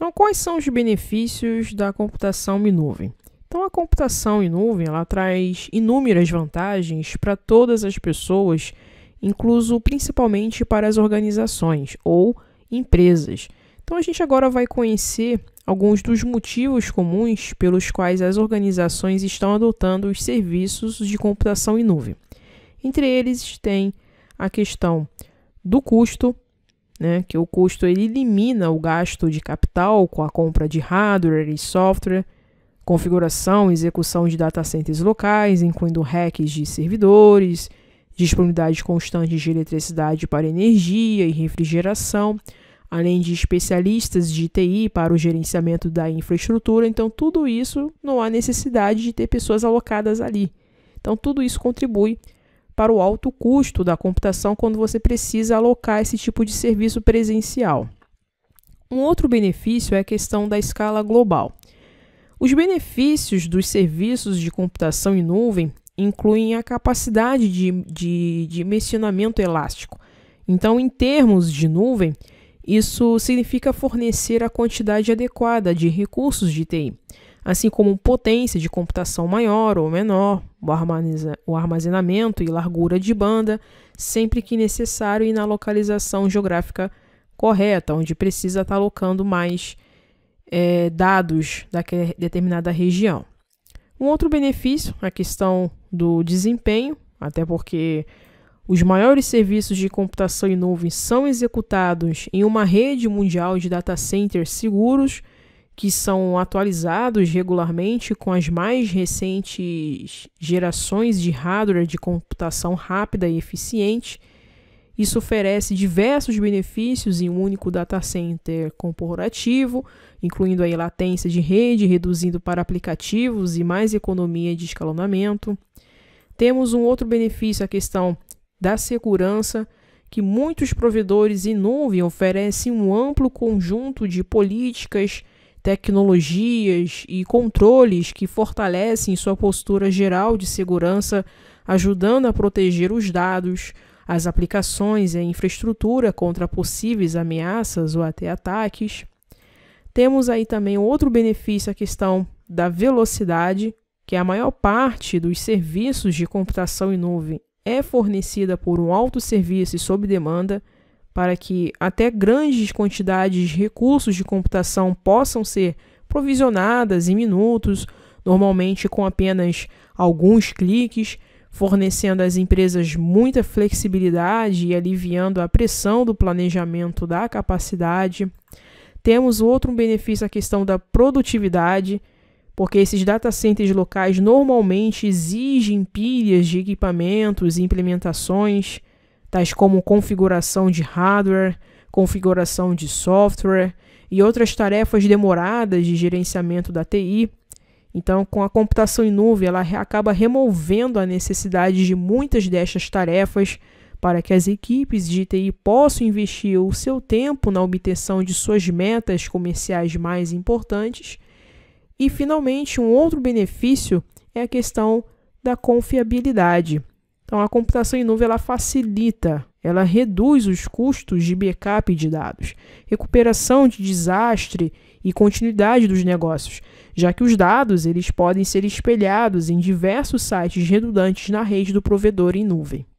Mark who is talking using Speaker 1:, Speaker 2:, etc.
Speaker 1: Então, quais são os benefícios da computação em nuvem? Então, a computação em nuvem ela traz inúmeras vantagens para todas as pessoas, incluso principalmente para as organizações ou empresas. Então, a gente agora vai conhecer alguns dos motivos comuns pelos quais as organizações estão adotando os serviços de computação em nuvem. Entre eles tem a questão do custo, né, que o custo ele elimina o gasto de capital com a compra de hardware e software, configuração e execução de data centers locais, incluindo hacks de servidores, disponibilidade constante de eletricidade para energia e refrigeração, além de especialistas de TI para o gerenciamento da infraestrutura. Então, tudo isso não há necessidade de ter pessoas alocadas ali. Então, tudo isso contribui para o alto custo da computação quando você precisa alocar esse tipo de serviço presencial. Um outro benefício é a questão da escala global. Os benefícios dos serviços de computação em nuvem incluem a capacidade de, de dimensionamento elástico. Então, em termos de nuvem, isso significa fornecer a quantidade adequada de recursos de TI assim como potência de computação maior ou menor, o armazenamento e largura de banda, sempre que necessário e na localização geográfica correta, onde precisa estar tá alocando mais é, dados daquela determinada região. Um outro benefício, a questão do desempenho, até porque os maiores serviços de computação em nuvem são executados em uma rede mundial de data centers seguros que são atualizados regularmente com as mais recentes gerações de hardware de computação rápida e eficiente. Isso oferece diversos benefícios em um único data center corporativo, incluindo aí latência de rede, reduzindo para aplicativos e mais economia de escalonamento. Temos um outro benefício, a questão da segurança, que muitos provedores em nuvem oferecem um amplo conjunto de políticas, tecnologias e controles que fortalecem sua postura geral de segurança, ajudando a proteger os dados, as aplicações e a infraestrutura contra possíveis ameaças ou até ataques. Temos aí também outro benefício, a questão da velocidade, que a maior parte dos serviços de computação em nuvem é fornecida por um alto serviço sob demanda, para que até grandes quantidades de recursos de computação possam ser provisionadas em minutos, normalmente com apenas alguns cliques, fornecendo às empresas muita flexibilidade e aliviando a pressão do planejamento da capacidade. Temos outro benefício, a questão da produtividade, porque esses data centers locais normalmente exigem pilhas de equipamentos e implementações tais como configuração de hardware, configuração de software e outras tarefas demoradas de gerenciamento da TI. Então, com a computação em nuvem, ela acaba removendo a necessidade de muitas destas tarefas para que as equipes de TI possam investir o seu tempo na obtenção de suas metas comerciais mais importantes. E, finalmente, um outro benefício é a questão da confiabilidade. Então, a computação em nuvem ela facilita, ela reduz os custos de backup de dados, recuperação de desastre e continuidade dos negócios, já que os dados eles podem ser espelhados em diversos sites redundantes na rede do provedor em nuvem.